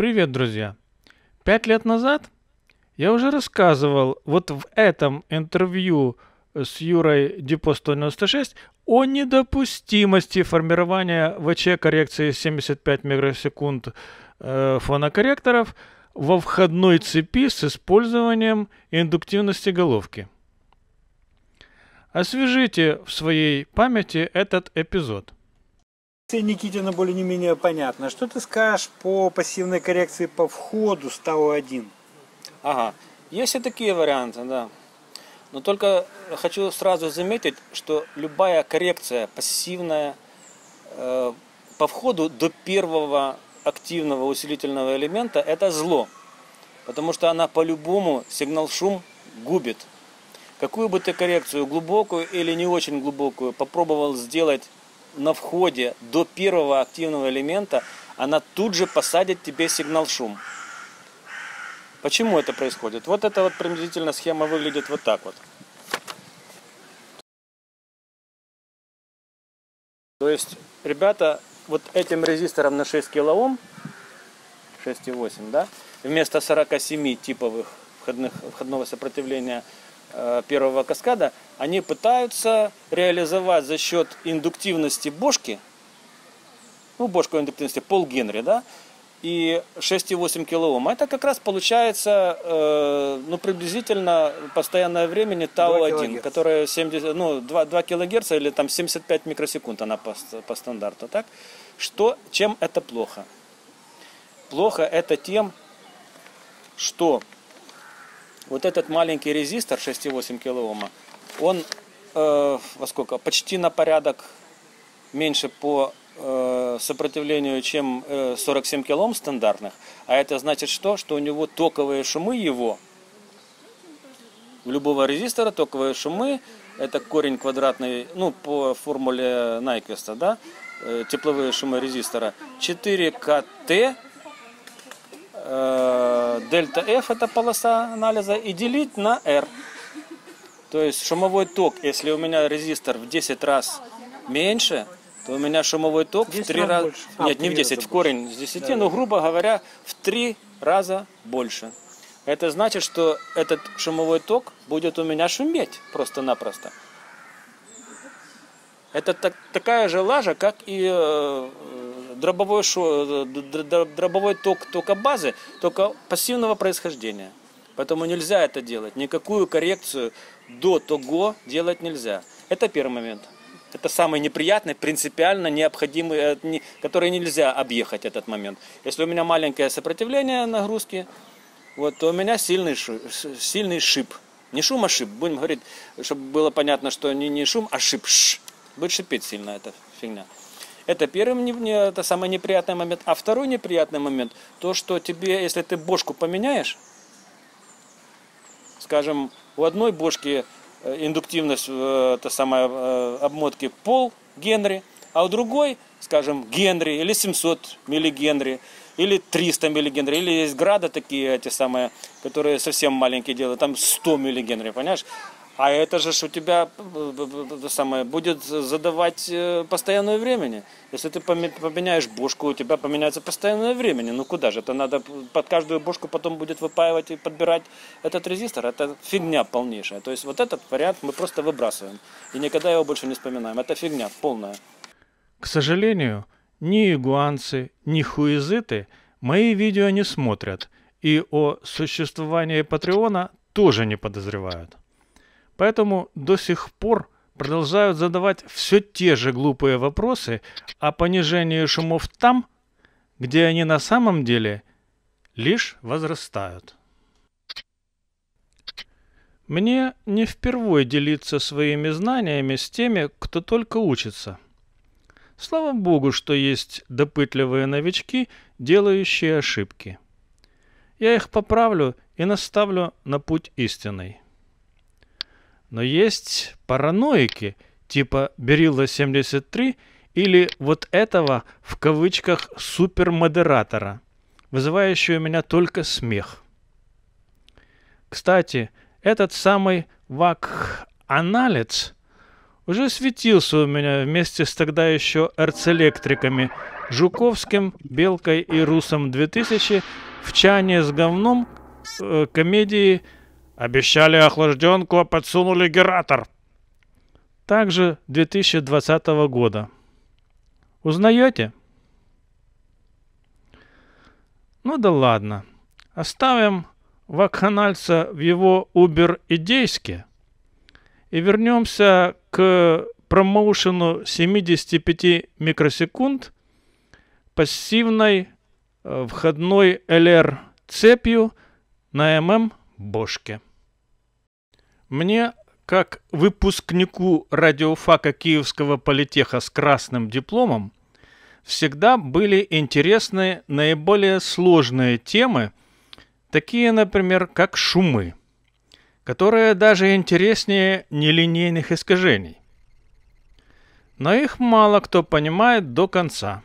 Привет, друзья! Пять лет назад я уже рассказывал вот в этом интервью э, с Юрой Депо 196 о недопустимости формирования ВЧ коррекции 75 микросекунд э, фонокорректоров во входной цепи с использованием индуктивности головки. Освежите в своей памяти этот эпизод – Никитина более не менее понятно. Что ты скажешь по пассивной коррекции по входу с ТАО-1? Ага, есть и такие варианты, да. Но только хочу сразу заметить, что любая коррекция пассивная э, по входу до первого активного усилительного элемента – это зло. Потому что она по-любому сигнал шум губит. Какую бы ты коррекцию, глубокую или не очень глубокую, попробовал сделать на входе до первого активного элемента, она тут же посадит тебе сигнал шум. Почему это происходит? Вот эта вот приблизительно схема выглядит вот так вот. То есть, ребята, вот этим резистором на 6 килоом, 6,8, да, вместо 47 типовых входных, входного сопротивления Э, первого каскада, они пытаются реализовать за счет индуктивности бошки, ну, бошку индуктивности пол Генри, да, и 6,8 килоом. Это как раз получается э, ну, приблизительно постоянное времени ТАУ-1, которое 70, ну, 2, 2 килогерца или там 75 микросекунд она по, по стандарту. Так? Что, чем это плохо? Плохо это тем, что вот этот маленький резистор 6,8 кОм, он э, во сколько, почти на порядок меньше по э, сопротивлению, чем э, 47 кОм стандартных. А это значит что? Что у него токовые шумы его, у любого резистора токовые шумы, это корень квадратный, ну, по формуле Найквеста, да, э, тепловые шумы резистора, 4 КТ э, дельта F это полоса анализа и делить на R. То есть шумовой ток, если у меня резистор в 10 раз меньше, то у меня шумовой ток в 3 раза... Раз... А, Нет, не в 10, в корень с 10, да, но, ну, грубо говоря, в 3 раза больше. Это значит, что этот шумовой ток будет у меня шуметь просто-напросто. Это так, такая же лажа, как и э, дробовой, шо, э, дробовой ток тока базы, только пассивного происхождения. Поэтому нельзя это делать. Никакую коррекцию до того делать нельзя. Это первый момент. Это самый неприятный, принципиально необходимый, э, который нельзя объехать этот момент. Если у меня маленькое сопротивление нагрузки, вот, то у меня сильный, сильный шип. Не шум, а шип. Будем говорить, чтобы было понятно, что не, не шум, а шип. Ш. Будет шипеть сильно эта фигня. Это первый это самый неприятный момент. А второй неприятный момент, то, что тебе, если ты бошку поменяешь, скажем, у одной бошки э, индуктивность, э, это самая э, обмотки пол Генри, а у другой, скажем, Генри или 700 миллигенри, или 300 миллигенри, или есть града такие эти самые, которые совсем маленькие делают, там 100 миллигенри, понимаешь? А это же ж у тебя это самое, будет задавать э, постоянное времени. Если ты поменяешь бошку, у тебя поменяется постоянное времени. Ну куда же? Это надо под каждую бошку потом будет выпаивать и подбирать этот резистор. Это фигня полнейшая. То есть вот этот вариант мы просто выбрасываем. И никогда его больше не вспоминаем. Это фигня полная. К сожалению, ни игуанцы, ни хуизыты мои видео не смотрят. И о существовании Патреона тоже не подозревают. Поэтому до сих пор продолжают задавать все те же глупые вопросы о понижении шумов там, где они на самом деле лишь возрастают. Мне не впервые делиться своими знаниями с теми, кто только учится. Слава богу, что есть допытливые новички, делающие ошибки. Я их поправлю и наставлю на путь истинный. Но есть параноики, типа Берилла 73 или вот этого в кавычках супермодератора, вызывающие у меня только смех. Кстати, этот самый ВАК-анализ уже светился у меня вместе с тогда еще эрцелектриками Жуковским, Белкой и Русом 2000 в чане с говном э, комедии Обещали охлажденку, а подсунули гератор. Также 2020 года. Узнаете? Ну да ладно. Оставим вакханальца в его убер-идейске и вернемся к промоушену 75 микросекунд пассивной э, входной LR цепью на ММ бошке. Мне, как выпускнику радиофака Киевского политеха с красным дипломом, всегда были интересны наиболее сложные темы, такие, например, как шумы, которые даже интереснее нелинейных искажений. Но их мало кто понимает до конца.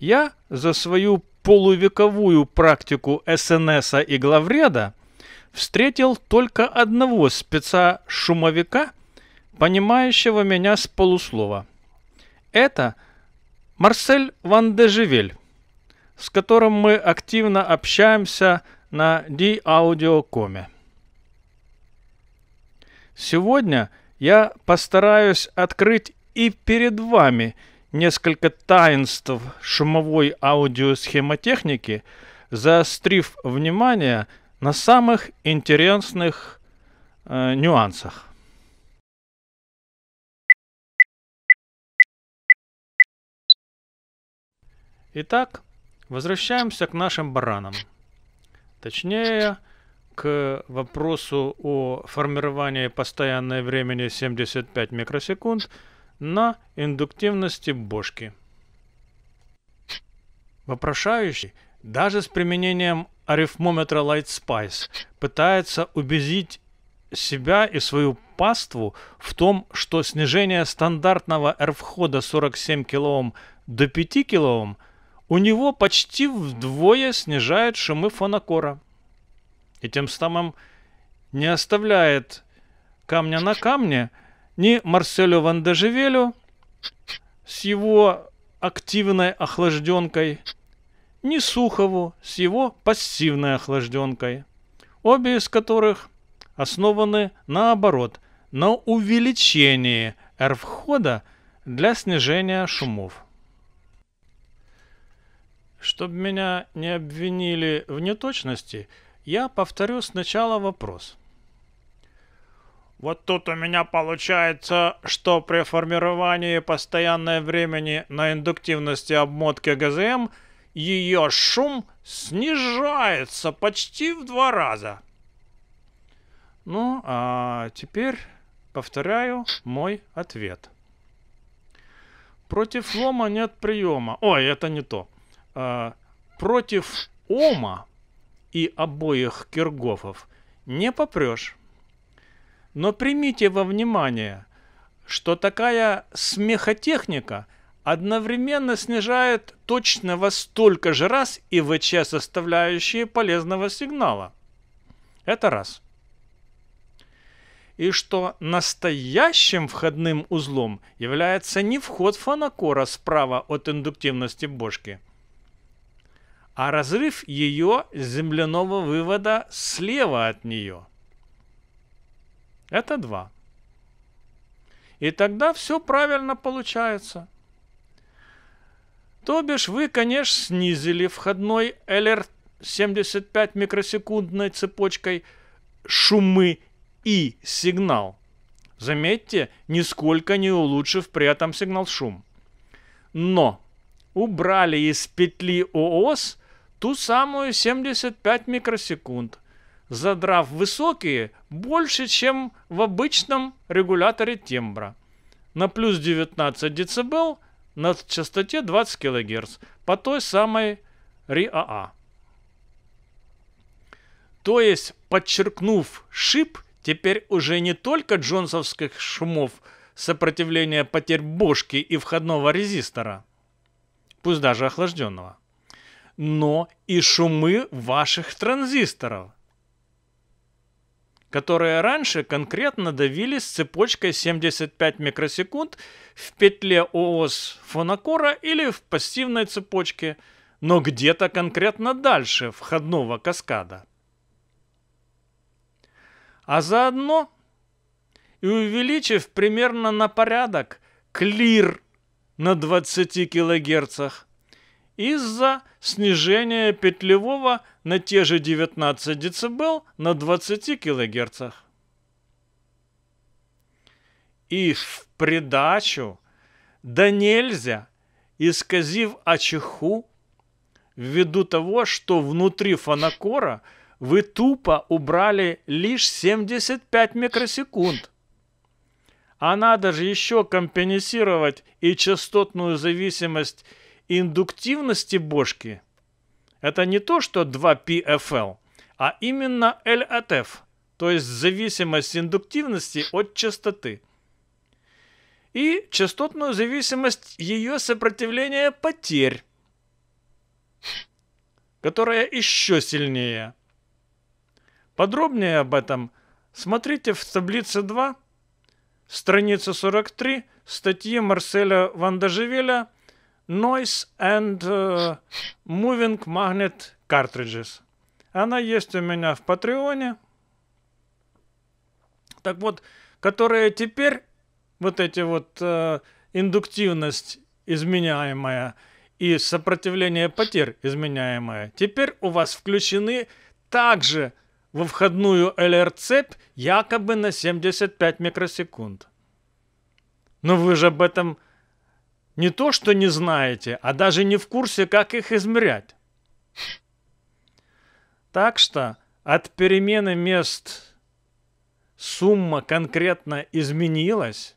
Я за свою полувековую практику СНСа и главреда встретил только одного спеца-шумовика, понимающего меня с полуслова. Это Марсель Ван Дежевель, с которым мы активно общаемся на Di-Audio.com. Сегодня я постараюсь открыть и перед вами несколько таинств шумовой аудиосхемотехники, заострив внимание на самых интересных э, нюансах. Итак, возвращаемся к нашим баранам. Точнее, к вопросу о формировании постоянной времени 75 микросекунд на индуктивности бошки. Вопрошающий даже с применением арифмометра Light Spice пытается убедить себя и свою паству в том, что снижение стандартного R-входа 47 кОм до 5 кОм у него почти вдвое снижает шумы фонокора. И тем самым не оставляет камня на камне ни Марселю Вандежевелю с его активной охлажденкой – ни Сухову с его пассивной охлажденкой, обе из которых основаны наоборот на увеличении R-входа для снижения шумов. Чтобы меня не обвинили в неточности, я повторю сначала вопрос. Вот тут у меня получается, что при формировании постоянное времени на индуктивности обмотки ГЗМ – ее шум снижается почти в два раза. Ну, а теперь повторяю мой ответ. Против лома нет приема. Ой, это не то. А, против ома и обоих киргофов не попрешь. Но примите во внимание, что такая смехотехника – одновременно снижает точно во столько же раз и ИВЧ составляющие полезного сигнала. Это раз. И что настоящим входным узлом является не вход фонокора справа от индуктивности бошки, а разрыв ее земляного вывода слева от нее. Это два. И тогда все правильно получается – то бишь вы, конечно, снизили входной LR75 микросекундной цепочкой шумы и сигнал. Заметьте, нисколько не улучшив при этом сигнал шум. Но убрали из петли ООС ту самую 75 микросекунд, задрав высокие больше, чем в обычном регуляторе тембра. На плюс 19 дБ на частоте 20 кГц по той самой РИАА. То есть, подчеркнув шип, теперь уже не только джонсовских шумов сопротивления потерь бошки и входного резистора, пусть даже охлажденного, но и шумы ваших транзисторов – которые раньше конкретно давились цепочкой 75 микросекунд в петле ООС фонокора или в пассивной цепочке, но где-то конкретно дальше входного каскада. А заодно и увеличив примерно на порядок клир на 20 килогерцах – из-за снижения петлевого на те же 19 дБ на 20 кГц. И в придачу, да нельзя, исказив очеху, ввиду того, что внутри фонокора вы тупо убрали лишь 75 микросекунд. А надо же еще компенсировать и частотную зависимость индуктивности бошки – это не то, что 2PFL, а именно LATF, э то есть зависимость индуктивности от частоты. И частотную зависимость ее сопротивления потерь, которая еще сильнее. Подробнее об этом смотрите в таблице 2, страница 43 статьи Марселя Вандажевеля noise and э, moving magnet cartridges. Она есть у меня в Патреоне. Так вот, которая теперь, вот эти вот э, индуктивность изменяемая и сопротивление потерь изменяемое, теперь у вас включены также во входную LR-цепь якобы на 75 микросекунд. Но вы же об этом не то, что не знаете, а даже не в курсе, как их измерять. Так что от перемены мест сумма конкретно изменилась,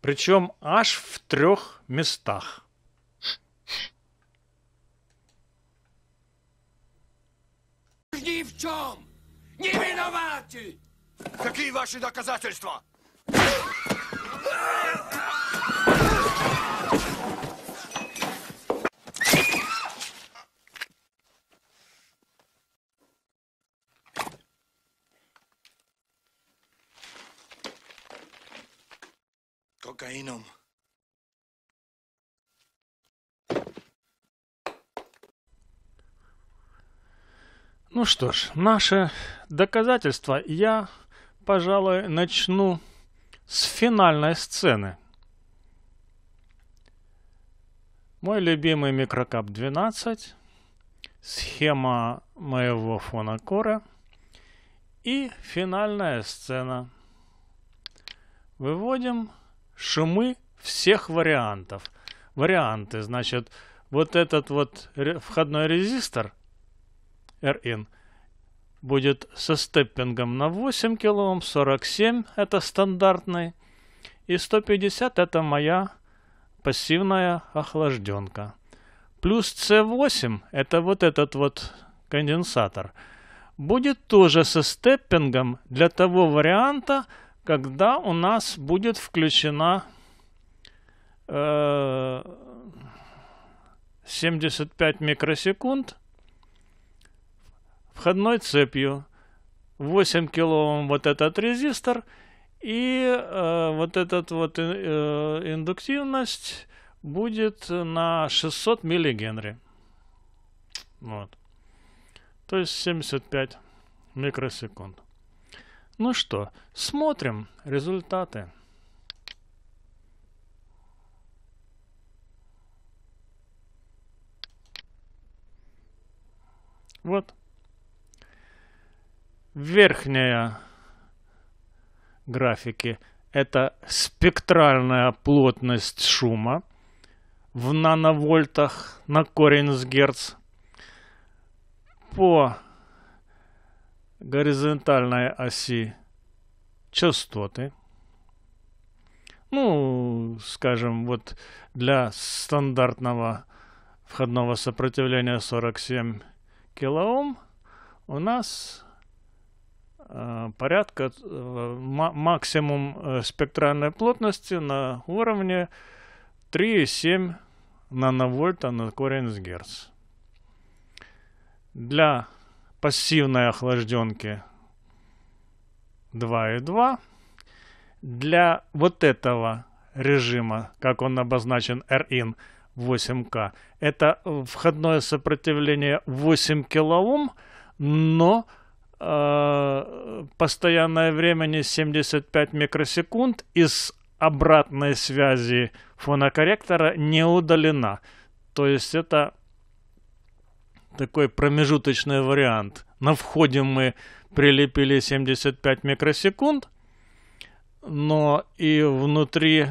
причем аж в трех местах. Ни в чем! Не виноваты! Какие ваши доказательства? кокаином. Ну что ж, наши доказательства я, пожалуй, начну с финальной сцены. Мой любимый микрокап 12, схема моего фонокора и финальная сцена. Выводим шумы всех вариантов. Варианты, значит, вот этот вот входной резистор Rin будет со степпингом на 8 кОм, 47 это стандартный, и 150 это моя пассивная охлажденка. Плюс C8 это вот этот вот конденсатор будет тоже со степпингом для того варианта, когда у нас будет включена э, 75 микросекунд входной цепью 8 килоом вот этот резистор и э, вот этот вот э, индуктивность будет на 600 миллигенри. Вот. То есть 75 микросекунд. Ну что, смотрим результаты. Вот. Верхняя графики – это спектральная плотность шума в нановольтах на корень с герц. По горизонтальной оси частоты. Ну, скажем, вот для стандартного входного сопротивления 47 килоом у нас э, порядка э, максимум э, спектральной плотности на уровне 3,7 нановольта на корень с герц. Для пассивной охлажденки 2.2. Для вот этого режима, как он обозначен RIN 8К, это входное сопротивление 8 килоом, но э, постоянное времени 75 микросекунд из обратной связи фонокорректора не удалена. То есть это такой промежуточный вариант. На входе мы прилепили 75 микросекунд, но и внутри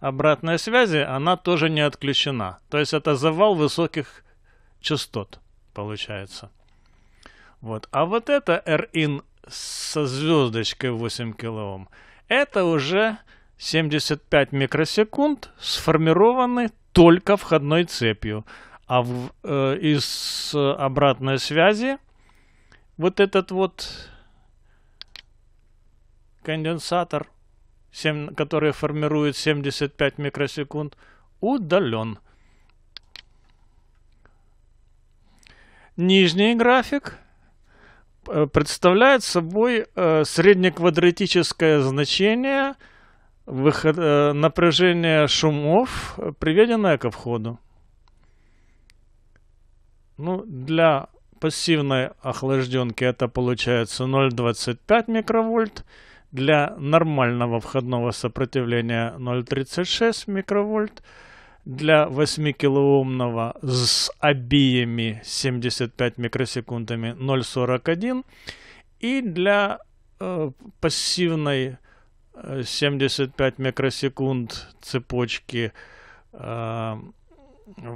обратной связи она тоже не отключена. То есть это завал высоких частот получается. Вот. А вот это R in со звездочкой 8 кОм, это уже 75 микросекунд, сформированный только входной цепью. А в, э, из э, обратной связи вот этот вот конденсатор, 7, который формирует 75 микросекунд, удален. Нижний график э, представляет собой э, среднеквадратическое значение выход, напряжения шумов, приведенное ко входу. Ну, для пассивной охлажденки это получается 0,25 микровольт. Для нормального входного сопротивления 0,36 микровольт. Для 8-килоомного с обиями 75 микросекундами 0,41. И для э, пассивной 75 э, микросекунд цепочки э,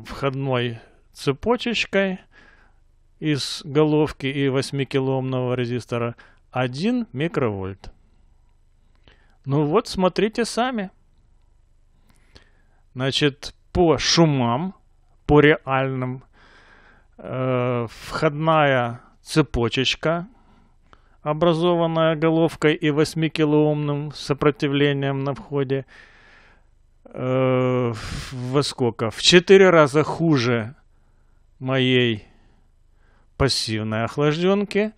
входной цепочечкой из головки и 8 киломного резистора 1 микровольт. Ну вот, смотрите сами. Значит, по шумам, по реальным, э, входная цепочечка, образованная головкой и 8-килоомным сопротивлением на входе, э, во сколько? В 4 раза хуже моей пассивной охлажденки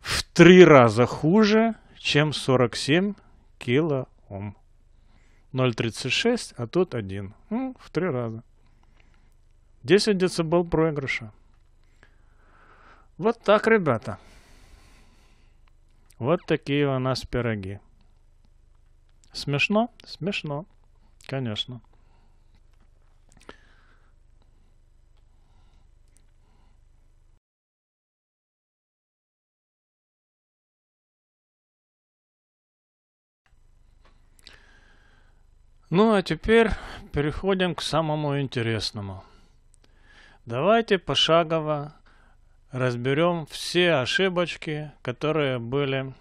в три раза хуже, чем 47 килоом. 0,36, а тут 1. Ну, в три раза. 10 децибел проигрыша. Вот так, ребята. Вот такие у нас пироги. Смешно? Смешно. Конечно. Ну а теперь переходим к самому интересному. Давайте пошагово разберем все ошибочки, которые были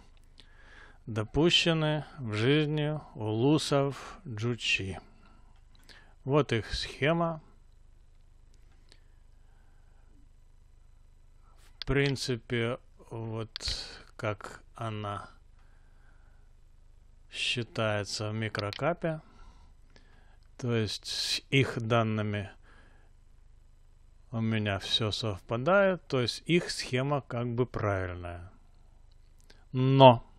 допущены в жизни улусов Джучи. Вот их схема. В принципе, вот как она считается в микрокапе. То есть с их данными у меня все совпадает, то есть их схема как бы правильная. Но